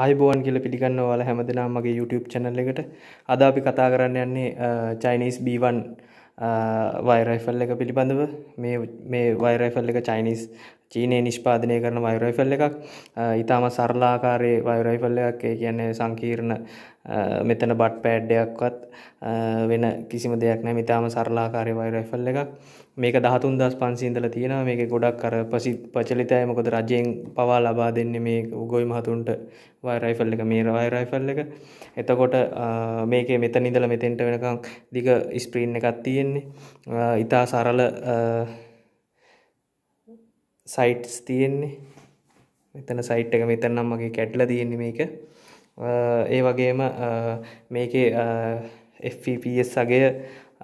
ආයිබෝවන් කියල පිළිගන්න ඔයාල හැමදෙනා මගේ YouTube චැනල් එකට අද අපි කතා කරන්න යන්නේ චයිනිස් B1 වයිරයිෆල් එක පිළිබඳව මේ වයිරයිෆල් එක චයිනිස් චීනය නිෂ්පාදනය කරන වයිරයිෆල් එකක් ඉතාම සරලාකාරයේ වයිරයිෆල් එකක් කියන්නේ සංකීර්ණ මෙතන බට් පෑඩ්ඩයක්වත් වෙන කිසිම දෙයක් නෑ ඉතාම සරලාකාරය වයිරයිෆල් එකක් මේක දහතුන් දස් පන්සිීන්දල තියෙන මේක ගොඩක් කර පසි පචලිතය මොකද රජයෙන් පවා ලබා දෙන්න මේ උගොයි මහතුන්ට වයිරයිෆල් එක මේ වයිරයිෆල් එක එතකොට මේක මෙත නිදල මෙතෙන්ට වෙනකං දිග ස්ප්‍රීන් එකත් තියෙන්නේ ඉතා සරල සයිට්ස් තියෙන්නේ මෙතන සයිට් එක මෙතනම් මගේ කැඩ්ල තියෙන්නේ මේක ඒ වගේම මේකේ FPPS සගේ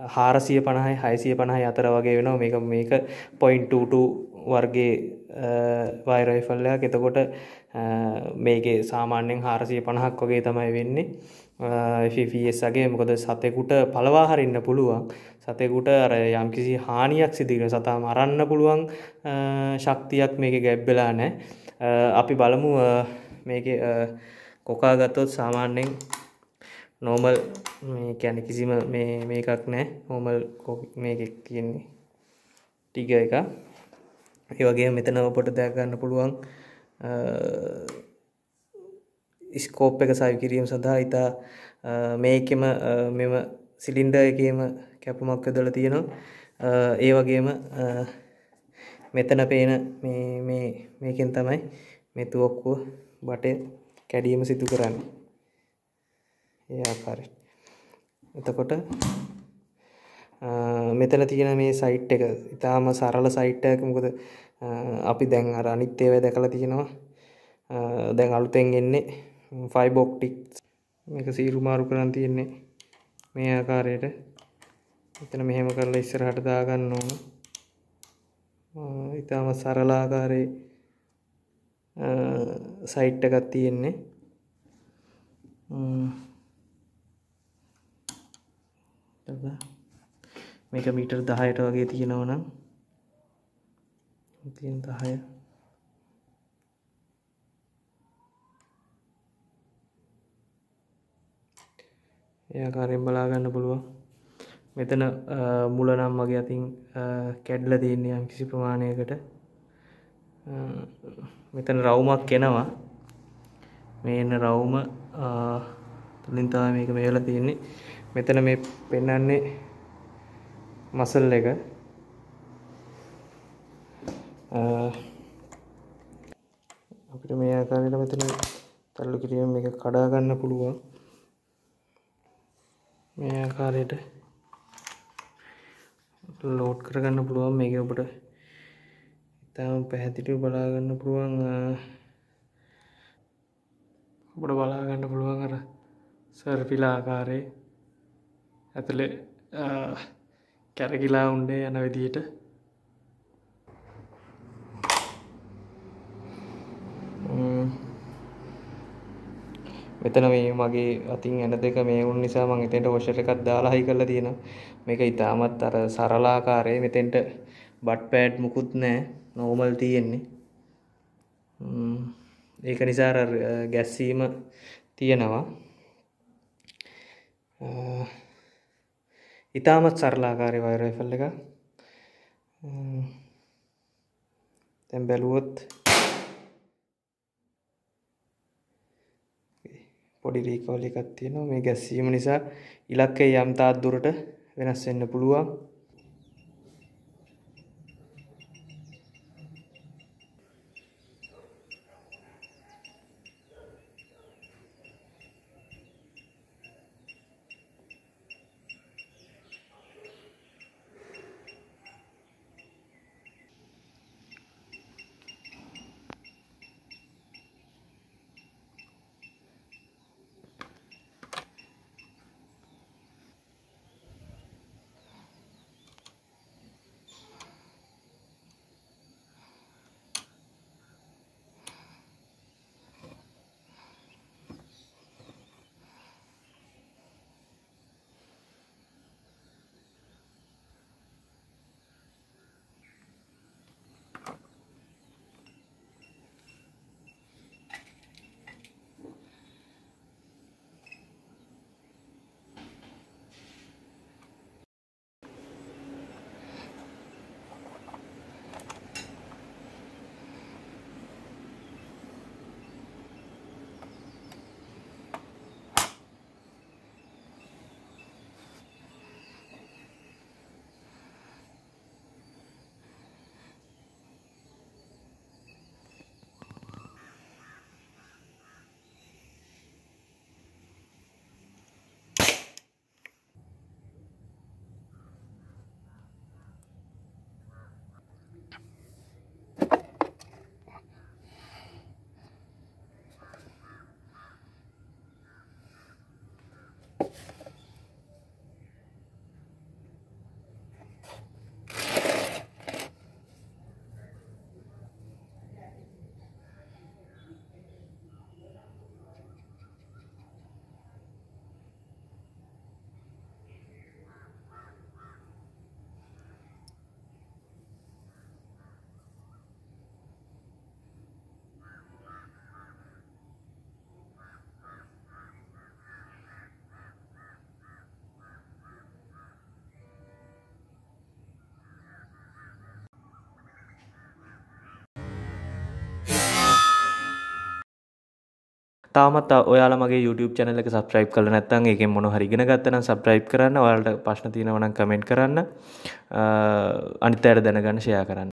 හාරසිය පණහයි හයිසිය පණහයි අතර වගේ වෙනවා මේක මේක පොයින්ටටු වර්ගේ වයිරයිෆල්ලයක් එතකොට මේකේ සාමාන්‍යෙන් හාරසිය පණහක් වගේ තමයි වෙන්නේ ෆිෆස්ගේ e මොකද සතෙකුට පලවාහරන්න පුළුවන් සතෙකුට අර යම්කිසි හානියක් සිදිගෙන සතා මරන්න පුළුවන් ශක්තියක් මේක ගැබ්බෙලා නෑ අපි බලමු මේක කොකා ගත්තොත් සාමාන්‍යෙන් නෝමල් කැන කිසිම මේකක් නෑ හෝමල් මේ කියන්නේ ටික එක ඒ වගේ මෙතන ඔපට දෑගන්න පුළුවන් ස්කෝප් එක සවි කිරීම සඳහා ඉතා මේකෙම මෙම සිලින්ඩ එකම කැපුමක් දොල තියෙනවා ඒ වගේම මෙතන පේන මේකෙන් තමයි මෙතුවක්කුව බට කැඩීම සිතු කරන්න ඒ ආකාරයට එතකොට මෙතන තියෙන මේ සයිට් එක ඉතාම සරල සයිට්ටයක මොකද අපි දැන් අර අනිත් ඒව දැකලා තියෙනවා දැන් අලුතෙන් එන්නේ ෆයිබෝක්ටික් මේක සීරු මාරු කරන් තියෙන්නේ මේ ආකාරයට එතන මෙහෙම කරලා ඉස්සරහට දාගන්න ඕන ඉතාම සරලාකාරයේ සයිට්ටකත් තියෙන්නේ මේක මීටර් දහයට වගේ තියෙනවනම් තියෙන දහය ඒකාරයෙන් බලාගන්න පුළුවන් මෙතන මුලනම් මගේ අතින් කැඩ්ල තියන්නේ යම් කිසි ප්‍රමාණයකට මෙතන රවුමක් කෙනවා මේ එන්න රවුම තුළින්තා මේක මේල තියෙන්නේ මෙතන මේ පෙන්නන්නේ මසල් එක අපිට මේ ආකාරයට මෙතන තල්ලු කිරීම එක කඩා ගන්න පුළුවන් මේ ආකාරයට ලෝඩ් කරගන්න පුළුවන් මේක ඔබට ඉතාම පැහැදිලිව බලා ගන්න පුළුවන් ඔබට බලා ගන්න පුළුවන් අර සර්පිලා ආකාරයේ ඇතුලේ කැරකිලා උන්ඩේ යන විදියට මෙතන මේ මගේ අතින් ඇන දෙක මේ උන් නිසා මං එතෙන්ට වොෂර් එකක් දාලා හයි කරලා තියෙනවා. මේක ඊටමත් අර සරලාකාරයේ මෙතෙන්ට බට් පෑඩ් මුකුත් නැහැ. නෝමල් තියෙන්නේ. ඒක නිසා අර ගැස්සීම තියෙනවා. ඉතාමත් සරලාකාරය වයිරයිෆල් එක තැම් බැලුවොත් පොඩි රීකෝලි එකක් තියෙනවා මේ ගැස්සීම නිසා ඉලක්කේ යම්තාත් දුරට වෙනස් වෙන්න පුළුවන් තාමත් ඔයාල මගේ YouTube චැනල එක සබස්්‍රයිප් කල නැත්තන් එක මොන හරිගෙන ගත්තන සබ්‍රයිප් කරන්න ඔයාලට පශ්න තියෙනවනම් කමෙන්ට් කරන්න අනිත අයට දැනගන්න ෂයා කරන්න